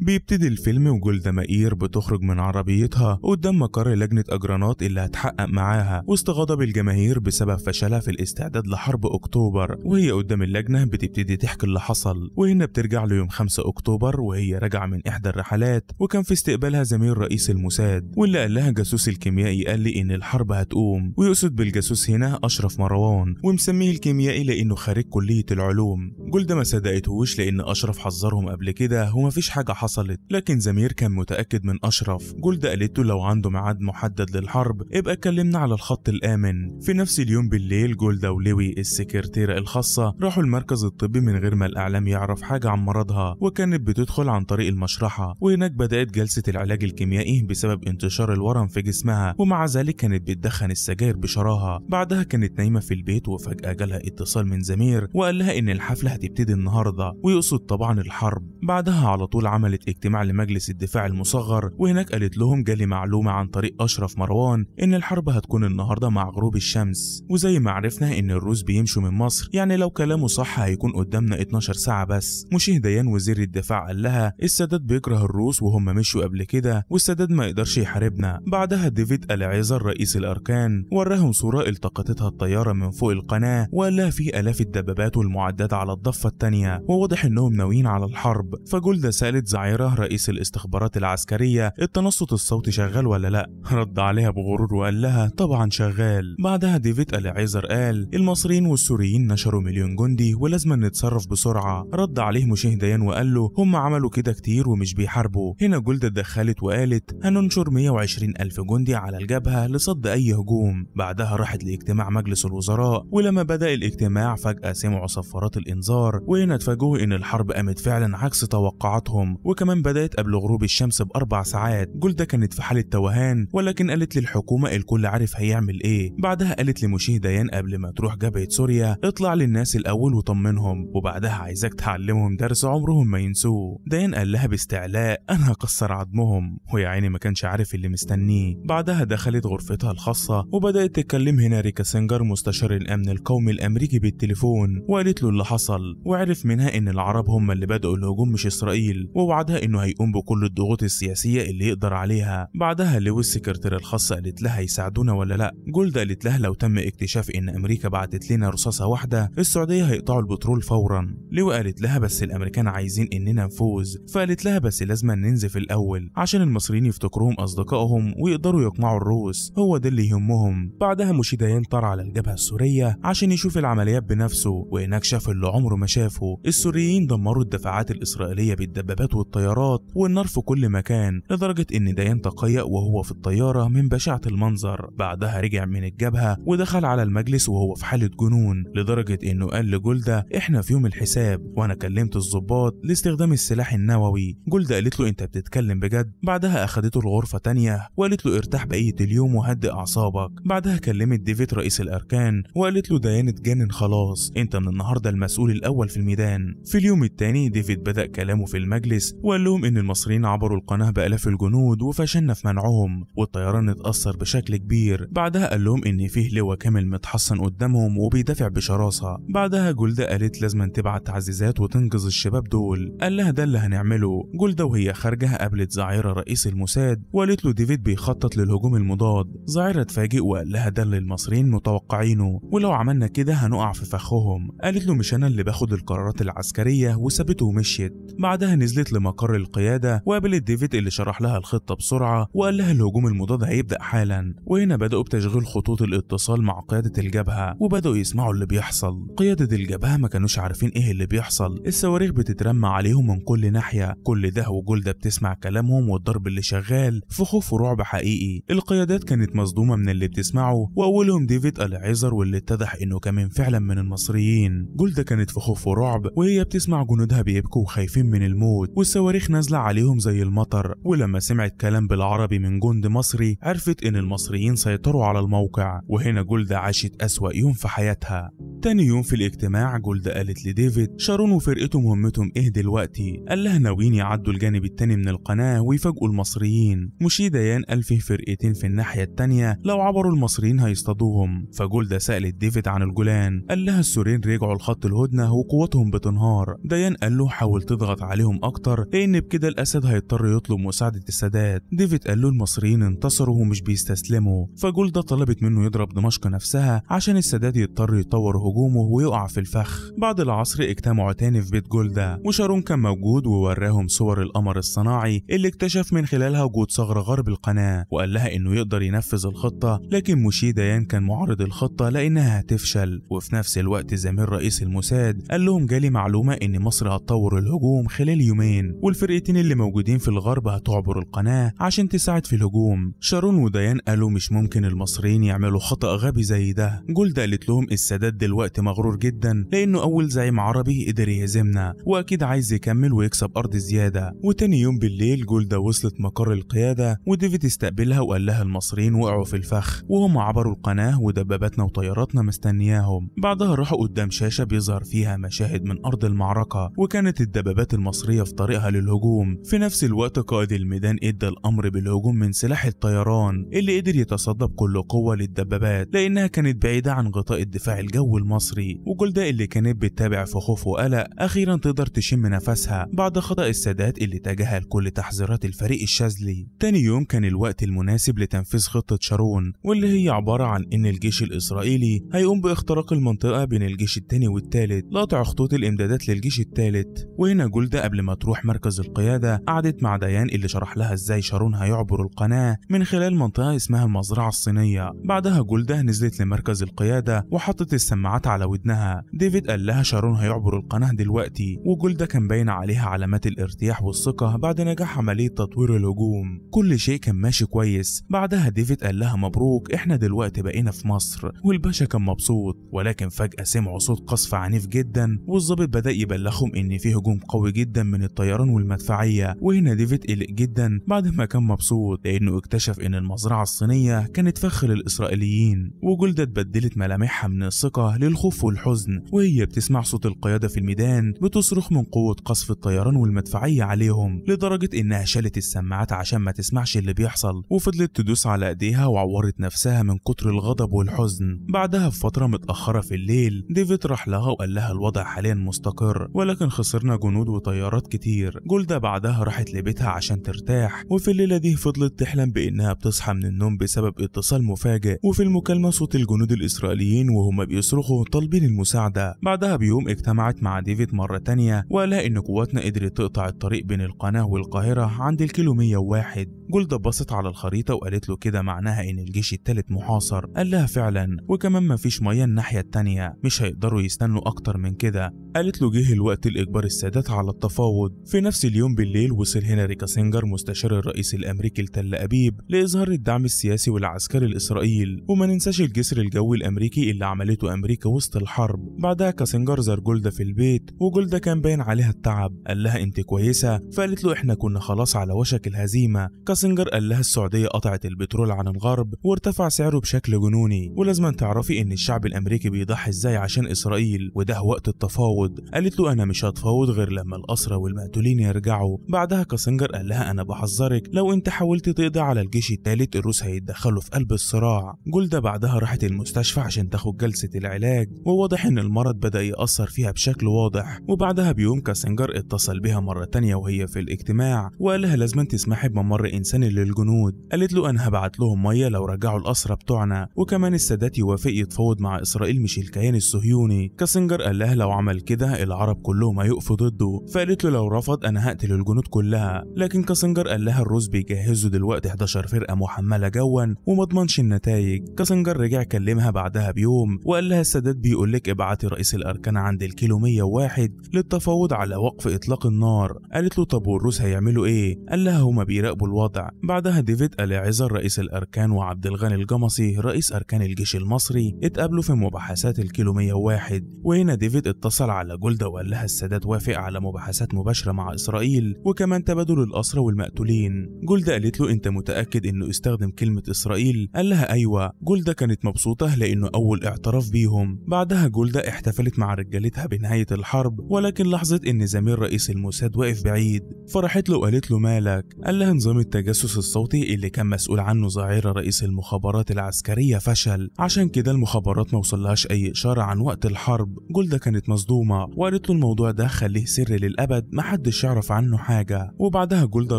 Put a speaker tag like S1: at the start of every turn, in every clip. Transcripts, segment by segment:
S1: بيبتدي الفيلم وجولدا مائير بتخرج من عربيتها قدام مقر لجنة أجرانات اللي هتحقق معاها وسط غضب الجماهير بسبب فشلها في الاستعداد لحرب أكتوبر وهي قدام اللجنة بتبتدي تحكي اللي حصل وهنا بترجع ليوم 5 أكتوبر وهي راجعة من إحدى الرحلات وكان في استقبالها زميل رئيس الموساد واللي قال لها جاسوس الكيميائي قال لي إن الحرب هتقوم ويقصد بالجاسوس هنا أشرف مروان ومسميه الكيميائي لأنه خارج كلية العلوم جولدا ما صدقتهوش لأن أشرف حذرهم قبل كده ومفيش حاجة حصلت حصلت لكن زمير كان متأكد من أشرف جولدا قالت له لو عنده ميعاد محدد للحرب ابقى كلمنا على الخط الآمن في نفس اليوم بالليل جولدا ولوي السكرتيرة الخاصة راحوا المركز الطبي من غير ما الإعلام يعرف حاجة عن مرضها وكانت بتدخل عن طريق المشرحة وهناك بدأت جلسة العلاج الكيميائي بسبب انتشار الورم في جسمها ومع ذلك كانت بتدخن السجاير بشراهة بعدها كانت نايمة في البيت وفجأة جالها اتصال من زمير وقال لها إن الحفلة هتبتدي النهاردة ويقصد طبعا الحرب بعدها على طول عملت عملت اجتماع لمجلس الدفاع المصغر وهناك قالت لهم جالي معلومة عن طريق أشرف مروان إن الحرب هتكون النهاردة مع غروب الشمس وزي ما عرفنا إن الروس بيمشوا من مصر يعني لو كلامه صح هيكون قدامنا 12 ساعة بس مشيه ديان وزير الدفاع قال لها السادات بيكره الروس وهم مشوا قبل كده والسادات ما يقدرش يحاربنا بعدها ديفيد العيزر رئيس الأركان وراهم صورة التقطتها الطيارة من فوق القناة وقال لها في آلاف الدبابات والمعدات على الضفة الثانية وواضح إنهم ناويين على الحرب فجولدا سألت زعيم المعايرة رئيس الاستخبارات العسكرية التنصت الصوتي شغال ولا لأ رد عليها بغرور وقال لها طبعا شغال بعدها ديفيد العيزر قال المصريين والسوريين نشروا مليون جندي ولازم نتصرف بسرعة رد عليه مشيه ديان وقال له هم عملوا كده كتير ومش بيحاربوا هنا جولدا اتدخلت وقالت هننشر 120 ألف جندي على الجبهة لصد أي هجوم بعدها راحت لاجتماع مجلس الوزراء ولما بدأ الاجتماع فجأة سمعوا صفارات الإنذار وهنا اتفاجئوا إن الحرب قامت فعلا عكس توقعاتهم وكمان بدأت قبل غروب الشمس بأربع ساعات جولدا كانت في حالة توهان ولكن قالت للحكومة الكل عارف هيعمل إيه بعدها قالت لمشيه ديان قبل ما تروح جبهة سوريا اطلع للناس الأول وطمنهم وبعدها عايزاك تعلمهم درس عمرهم ما ينسوه ديان قال لها باستعلاء أنا هكسر عظمهم ويا عيني ما كانش عارف اللي مستنيه بعدها دخلت غرفتها الخاصة وبدأت تتكلم هنا ريكا سنجر مستشار الأمن القومي الأمريكي بالتليفون وقالت له اللي حصل وعرف منها إن العرب هم اللي بدأوا الهجوم مش إسرائيل ووعد بعدها انه هيقوم بكل الضغوط السياسيه اللي يقدر عليها بعدها لويس السكرتيرة الخاصه قالت لها هيساعدونا ولا لا جولدا قالت لها لو تم اكتشاف ان امريكا بعتت لنا رصاصه واحده السعوديه هيقطعوا البترول فورا لو قالت لها بس الامريكان عايزين اننا نفوز فقالت لها بس لازم ننزف الاول عشان المصريين يفتكروهم اصدقائهم ويقدروا يقمعوا الروس هو ده اللي يهمهم بعدها مشيديان طار على الجبهه السوريه عشان يشوف العمليات بنفسه وهناك شاف اللي عمره ما شافه السوريين دمروا الدفاعات الاسرائيليه بالدبابات الطيارات والنار في كل مكان لدرجة إن ديان تقيأ وهو في الطيارة من بشعة المنظر بعدها رجع من الجبهة ودخل على المجلس وهو في حالة جنون لدرجة إنه قال لجولدا إحنا في يوم الحساب وأنا كلمت الظباط لاستخدام السلاح النووي جولدا قالت له أنت بتتكلم بجد بعدها أخدته لغرفة تانية وقالت له ارتاح بقية اليوم وهدئ أعصابك بعدها كلمت ديفيد رئيس الأركان وقالت له ديان اتجنن خلاص أنت من النهاردة المسؤول الأول في الميدان في اليوم التاني ديفيد بدأ كلامه في المجلس وقال لهم إن المصريين عبروا القناة بآلاف الجنود وفشلنا في منعهم والطيران اتأثر بشكل كبير بعدها قال لهم إن فيه لواء كامل متحصن قدامهم وبيدافع بشراسة بعدها جلدة قالت لازم تبعت تعزيزات وتنقذ الشباب دول قال لها ده اللي هنعمله جلدة وهي خارجة قابلت زعيرة رئيس الموساد وقالت له ديفيد بيخطط للهجوم المضاد زعيرة اتفاجئ وقال لها ده اللي المصريين متوقعينه ولو عملنا كده هنقع في فخهم قالت له مش أنا اللي باخد القرارات العسكرية وسابته ومشيت بعدها نزلت لما مقر القيادة وقابلت ديفيد اللي شرح لها الخطة بسرعة وقال لها الهجوم المضاد هيبدأ حالا وهنا بدأوا بتشغيل خطوط الاتصال مع قيادة الجبهة وبدأوا يسمعوا اللي بيحصل قيادة الجبهة ما كانوش عارفين ايه اللي بيحصل الصواريخ بتترمى عليهم من كل ناحية كل ده وجلدة بتسمع كلامهم والضرب اللي شغال في خوف ورعب حقيقي القيادات كانت مصدومة من اللي بتسمعه وأولهم ديفيد العزر واللي اتضح إنه كمان فعلا من المصريين جلدة كانت في خوف ورعب وهي بتسمع جنودها بيبكوا وخايفين من الموت والصواريخ نازلة عليهم زي المطر ولما سمعت كلام بالعربي من جند مصري عرفت إن المصريين سيطروا على الموقع وهنا جلدة عاشت أسوأ يوم في حياتها تاني يوم في الاجتماع جولدا قالت لديفيد شارون وفرقته مهمتهم ايه دلوقتي؟ قال لها ناويين يعدوا الجانب التاني من القناة ويفاجئوا المصريين مشي ديان قال فيه فرقتين في الناحية التانية لو عبروا المصريين هيصطادوهم فجولدا سألت ديفيد عن الجولان قال لها السوريين رجعوا لخط الهدنة وقوتهم بتنهار ديان قال له حاول تضغط عليهم أكتر لأن بكده الأسد هيضطر يطلب مساعدة السادات ديفيد قال له المصريين انتصروا ومش بيستسلموا فجولدا طلبت منه يضرب دمشق نفسها عشان السادات يضطر يطور هجومه ويقع في الفخ بعد العصر اجتمعوا تاني في بيت جولدا وشارون كان موجود ووراهم صور القمر الصناعي اللي اكتشف من خلالها وجود ثغرة غرب القناة وقال لها انه يقدر ينفذ الخطة لكن موشي ديان كان معارض الخطة لانها هتفشل وفي نفس الوقت زميل رئيس الموساد قال لهم جالي معلومة ان مصر هتطور الهجوم خلال يومين والفرقتين اللي موجودين في الغرب هتعبر القناة عشان تساعد في الهجوم شارون وديان قالوا مش ممكن المصريين يعملوا خطأ غبي زي ده جولدا قالت لهم السادات دلوقتي الوقت مغرور جدا لأنه أول زعيم عربي قدر يهزمنا وأكيد عايز يكمل ويكسب أرض زيادة وتاني يوم بالليل جولدا وصلت مقر القيادة وديفيد استقبلها وقال لها المصريين وقعوا في الفخ وهم عبروا القناة ودباباتنا وطياراتنا مستنياهم بعدها راحوا قدام شاشة بيظهر فيها مشاهد من أرض المعركة وكانت الدبابات المصرية في طريقها للهجوم في نفس الوقت قائد الميدان ادى الأمر بالهجوم من سلاح الطيران اللي قدر يتصدى بكل قوة للدبابات لأنها كانت بعيدة عن غطاء الدفاع الجوي المصري وجلدة اللي كانت بتتابع في خوف وقلق أخيرا تقدر تشم نفسها بعد خطأ السادات اللي تجاهل كل تحذيرات الفريق الشاذلي تاني يوم كان الوقت المناسب لتنفيذ خطة شارون واللي هي عبارة عن إن الجيش الإسرائيلي هيقوم باختراق المنطقة بين الجيش التاني والتالت لقطع خطوط الإمدادات للجيش التالت وهنا جلدة قبل ما تروح مركز القيادة قعدت مع ديان اللي شرح لها إزاي شارون هيعبر القناة من خلال منطقة اسمها المزرعة الصينية بعدها جلدة نزلت لمركز القيادة وحطت السماعات سمعت على ودنها ديفيد قال لها شارون هيعبر القناة دلوقتي وجولدا كان باين عليها علامات الارتياح والثقة بعد نجاح عملية تطوير الهجوم كل شيء كان ماشي كويس بعدها ديفيد قال لها مبروك احنا دلوقتي بقينا في مصر والباشا كان مبسوط ولكن فجأة سمعوا صوت قصف عنيف جدا والظابط بدأ يبلغهم ان في هجوم قوي جدا من الطيران والمدفعية وهنا ديفيد قلق جدا بعد ما كان مبسوط لانه اكتشف ان المزرعة الصينية كانت فخ للاسرائيليين وجولدا اتبدلت ملامحها من الثقة للخوف والحزن وهي بتسمع صوت القيادة في الميدان بتصرخ من قوة قصف الطيران والمدفعية عليهم لدرجة إنها شالت السماعات عشان ما تسمعش اللي بيحصل وفضلت تدوس على إيديها وعورت نفسها من كتر الغضب والحزن بعدها بفترة متأخرة في الليل ديفيد راح لها وقال لها الوضع حاليا مستقر ولكن خسرنا جنود وطيارات كتير جولدا بعدها راحت لبيتها عشان ترتاح وفي الليلة دي فضلت تحلم بإنها بتصحى من النوم بسبب اتصال مفاجئ وفي المكالمة صوت الجنود الإسرائيليين وهم بيصرخوا له طالبين المساعدة بعدها بيوم اجتمعت مع ديفيد مرة تانية وقالها إن قواتنا قدرت تقطع الطريق بين القناة والقاهرة عند الكيلو 101 جولدا بصت على الخريطة وقالت له كده معناها إن الجيش التالت محاصر قال لها فعلا وكمان مفيش مياه الناحية التانية مش هيقدروا يستنوا أكتر من كده قالت له جه الوقت لإجبار السادات على التفاوض في نفس اليوم بالليل وصل هنري كاسنجر مستشار الرئيس الأمريكي لتل أبيب لإظهار الدعم السياسي والعسكري لإسرائيل وما ننساش الجسر الجوي الأمريكي اللي عملته أمريكا وسط الحرب بعدها كاسنجر زار جولدا في البيت وجولدا كان باين عليها التعب قال لها أنت كويسة فقالت له إحنا كنا خلاص على وشك الهزيمة كاسنجر قال لها السعودية قطعت البترول عن الغرب وارتفع سعره بشكل جنوني ولازم تعرفي إن الشعب الأمريكي بيضحي إزاي عشان إسرائيل وده وقت التفاوض هتفاوض قالت له انا مش هتفاوض غير لما الاسرى والمقتولين يرجعوا بعدها كاسنجر قال لها انا بحذرك لو انت حاولت تقضي على الجيش الثالث الروس هيتدخلوا في قلب الصراع جولدا بعدها راحت المستشفى عشان تاخد جلسه العلاج وواضح ان المرض بدا ياثر فيها بشكل واضح وبعدها بيوم كاسنجر اتصل بها مره تانية وهي في الاجتماع وقال لها لازم تسمحي بممر انساني للجنود قالت له انا هبعت لهم ميه لو رجعوا الاسرى بتوعنا وكمان السادات يوافق يتفاوض مع اسرائيل مش الكيان الصهيوني كاسنجر قال لها لو عمل كده العرب كلهم هيقفوا ضده فقالت له لو رفض انا هقتل الجنود كلها لكن كاسنجر قال لها الروس بيجهزوا دلوقتي 11 فرقه محمله جوا وما ضمنش النتائج كاسنجر رجع كلمها بعدها بيوم وقال لها السادات بيقول لك ابعتي رئيس الاركان عند الكيلو 101 للتفاوض على وقف اطلاق النار قالت له طب والروس هيعملوا ايه قال لها هما بيراقبوا الوضع بعدها ديفيد الاعزر رئيس الاركان وعبد الغني الجمصي رئيس اركان الجيش المصري اتقابلوا في مباحثات الكيلو 101 وهنا ديفيد اتصل على جولدا وقال لها السادات وافق على مباحثات مباشرة مع إسرائيل وكمان تبادل الأسرى والمقتولين جولدا قالت له أنت متأكد أنه استخدم كلمة إسرائيل قال لها أيوة جولدا كانت مبسوطة لأنه أول اعتراف بيهم بعدها جولدا احتفلت مع رجالتها بنهاية الحرب ولكن لاحظت أن زميل رئيس الموساد واقف بعيد فرحت له وقالت له مالك قال لها نظام التجسس الصوتي اللي كان مسؤول عنه ظاهرة رئيس المخابرات العسكرية فشل عشان كده المخابرات ما وصلهاش أي إشارة عن وقت الحرب جولدا كانت مصدومة الحكومة وقالت له الموضوع ده خليه سر للأبد محدش يعرف عنه حاجة وبعدها جولدا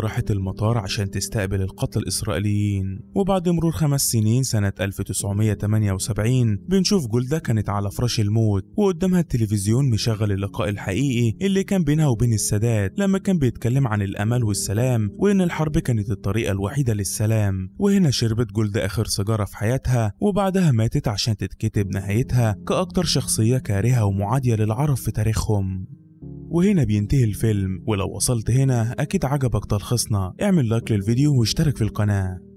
S1: راحت المطار عشان تستقبل القتلى الإسرائيليين وبعد مرور خمس سنين سنة 1978 بنشوف جولدا كانت على فراش الموت وقدامها التلفزيون مشغل اللقاء الحقيقي اللي كان بينها وبين السادات لما كان بيتكلم عن الأمل والسلام وإن الحرب كانت الطريقة الوحيدة للسلام وهنا شربت جولدا آخر سيجارة في حياتها وبعدها ماتت عشان تتكتب نهايتها كأكتر شخصية كارهة ومعادية للعرف في تاريخهم وهنا بينتهي الفيلم ولو وصلت هنا أكيد عجبك تلخيصنا اعمل لايك للفيديو واشترك في القناة